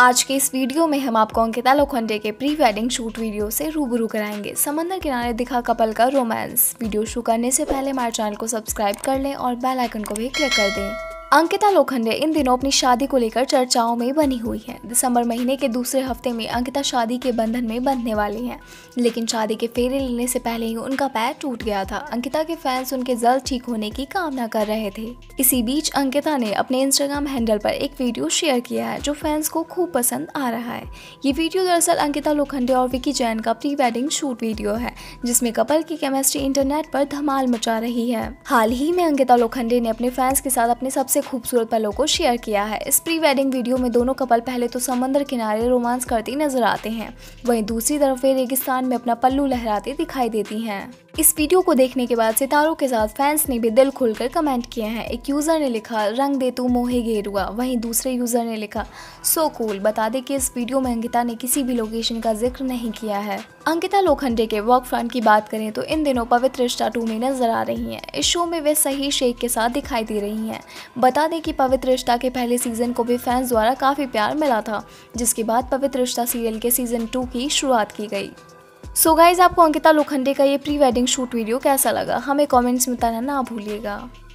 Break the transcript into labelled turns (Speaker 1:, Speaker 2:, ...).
Speaker 1: आज के इस वीडियो में हम आपको अंकिता लोखंडे के प्री वेडिंग शूट वीडियो से रूबरू कराएंगे समंदर किनारे दिखा कपल का रोमांस वीडियो शुरू करने से पहले हमारे चैनल को सब्सक्राइब कर लें और बेल आइकन को भी क्लिक कर दें अंकिता लोखंडे इन दिनों अपनी शादी को लेकर चर्चाओं में बनी हुई हैं दिसंबर महीने के दूसरे हफ्ते में अंकिता शादी के बंधन में बंधने वाली हैं लेकिन शादी के फेरे लेने से पहले ही उनका पैर टूट गया था अंकिता के फैंस उनके जल्द ठीक होने की कामना कर रहे थे इसी बीच अंकिता ने अपने इंस्टाग्राम हैंडल पर एक वीडियो शेयर किया है जो फैंस को खूब पसंद आ रहा है ये वीडियो दरअसल अंकिता लोखंडे और विकी जैन का प्री वेडिंग शूट वीडियो है जिसमे कपल की केमिस्ट्री इंटरनेट पर धमाल मचा रही है हाल ही में अंकिता लोखंडे ने अपने फैंस के साथ अपने सबसे से खूबसूरत पलों को शेयर किया है इस प्री वेडिंग वीडियो में दोनों कपल पहले तो समंदर किनारे रोमांस करती नजर आते हैं वहीं दूसरी तरफ वे रेगिस्तान में अपना पल्लू लहराते दिखाई देती हैं इस वीडियो को देखने के बाद सितारों के साथ फैंस ने भी दिल खुलकर कमेंट किए हैं एक यूज़र ने लिखा रंग दे तू मोहे घेरुआ वहीं दूसरे यूज़र ने लिखा सो so cool, बता दे कि इस वीडियो में अंकिता ने किसी भी लोकेशन का जिक्र नहीं किया है अंकिता लोखंडे के वर्क फ्रंट की बात करें तो इन दिनों पवित्र रिश्ता टू में नजर आ रही हैं इस शो में वे सही शेख के साथ दिखाई दे रही हैं बता दें कि पवित्र रिश्ता के पहले सीजन को भी फैंस द्वारा काफ़ी प्यार मिला था जिसके बाद पवित्र रिश्ता सीरियल के सीजन टू की शुरुआत की गई सो so गाइज आपको अंकिता लोखंडे का ये प्री वेडिंग शूट वीडियो कैसा लगा हमें कमेंट्स में बताना ना भूलिएगा